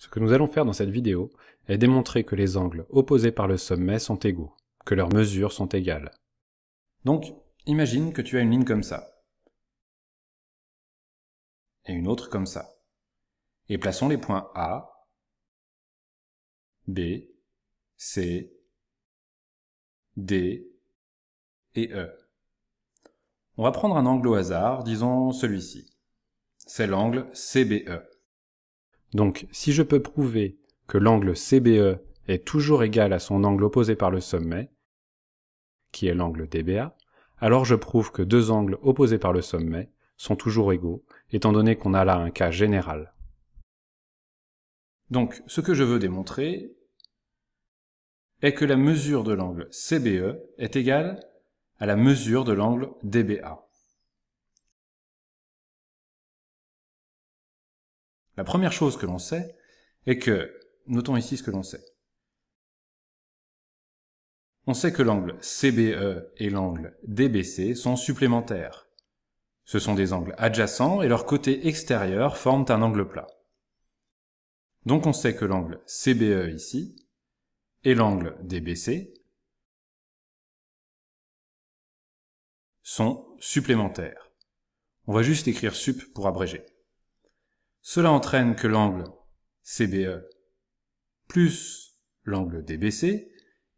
Ce que nous allons faire dans cette vidéo est démontrer que les angles opposés par le sommet sont égaux, que leurs mesures sont égales. Donc, imagine que tu as une ligne comme ça, et une autre comme ça. Et plaçons les points A, B, C, D et E. On va prendre un angle au hasard, disons celui-ci. C'est l'angle CBE. Donc si je peux prouver que l'angle CBE est toujours égal à son angle opposé par le sommet, qui est l'angle DBA, alors je prouve que deux angles opposés par le sommet sont toujours égaux, étant donné qu'on a là un cas général. Donc ce que je veux démontrer est que la mesure de l'angle CBE est égale à la mesure de l'angle DBA. La première chose que l'on sait est que, notons ici ce que l'on sait. On sait que l'angle CBE et l'angle DBC sont supplémentaires. Ce sont des angles adjacents et leur côté extérieur forment un angle plat. Donc on sait que l'angle CBE ici et l'angle DBC sont supplémentaires. On va juste écrire sup pour abréger. Cela entraîne que l'angle CBE plus l'angle DBC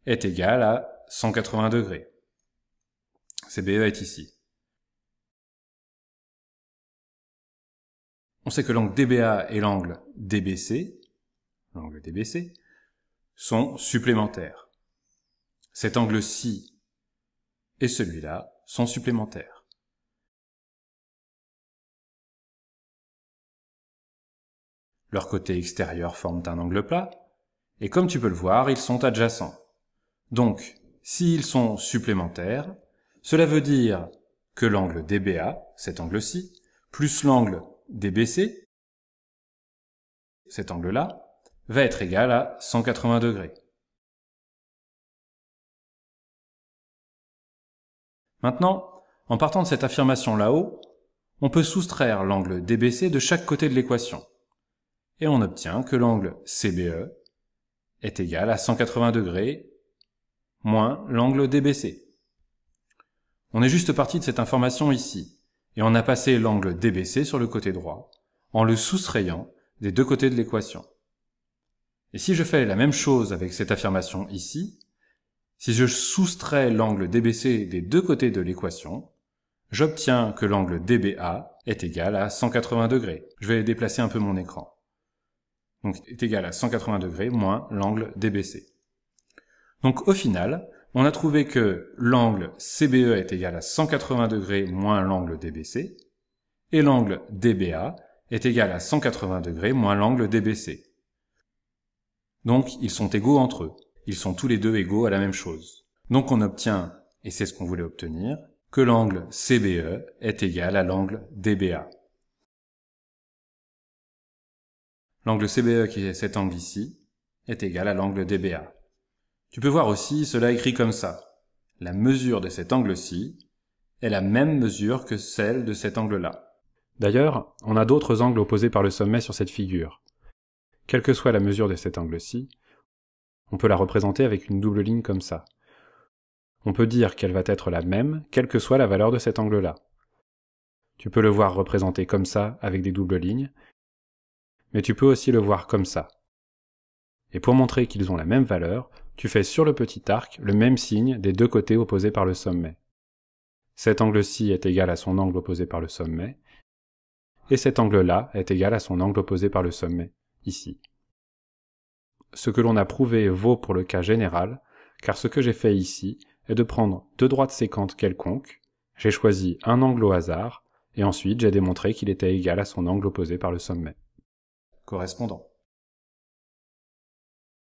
est égal à 180 degrés. CBE est ici. On sait que l'angle DBA et l'angle DBC, l'angle DBC, sont supplémentaires. Cet angle-ci et celui-là sont supplémentaires. Leurs côtés extérieurs forment un angle plat, et comme tu peux le voir, ils sont adjacents. Donc, s'ils sont supplémentaires, cela veut dire que l'angle DBA, cet angle-ci, plus l'angle DBC, cet angle-là, va être égal à 180 degrés. Maintenant, en partant de cette affirmation là-haut, on peut soustraire l'angle DBC de chaque côté de l'équation et on obtient que l'angle CBE est égal à 180 degrés moins l'angle DBC. On est juste parti de cette information ici, et on a passé l'angle DBC sur le côté droit, en le soustrayant des deux côtés de l'équation. Et si je fais la même chose avec cette affirmation ici, si je soustrais l'angle DBC des deux côtés de l'équation, j'obtiens que l'angle DBA est égal à 180 degrés. Je vais déplacer un peu mon écran donc est égal à 180 moins l'angle DBC. Donc au final, on a trouvé que l'angle CBE est égal à 180 moins l'angle DBC, et l'angle DBA est égal à 180 moins l'angle DBC. Donc ils sont égaux entre eux. Ils sont tous les deux égaux à la même chose. Donc on obtient, et c'est ce qu'on voulait obtenir, que l'angle CBE est égal à l'angle DBA. L'angle CBE, qui est cet angle ici, est égal à l'angle DBA. Tu peux voir aussi cela écrit comme ça. La mesure de cet angle-ci est la même mesure que celle de cet angle-là. D'ailleurs, on a d'autres angles opposés par le sommet sur cette figure. Quelle que soit la mesure de cet angle-ci, on peut la représenter avec une double ligne comme ça. On peut dire qu'elle va être la même, quelle que soit la valeur de cet angle-là. Tu peux le voir représenté comme ça, avec des doubles lignes, mais tu peux aussi le voir comme ça. Et pour montrer qu'ils ont la même valeur, tu fais sur le petit arc le même signe des deux côtés opposés par le sommet. Cet angle-ci est égal à son angle opposé par le sommet, et cet angle-là est égal à son angle opposé par le sommet, ici. Ce que l'on a prouvé vaut pour le cas général, car ce que j'ai fait ici est de prendre deux droites séquentes quelconques, j'ai choisi un angle au hasard, et ensuite j'ai démontré qu'il était égal à son angle opposé par le sommet correspondant.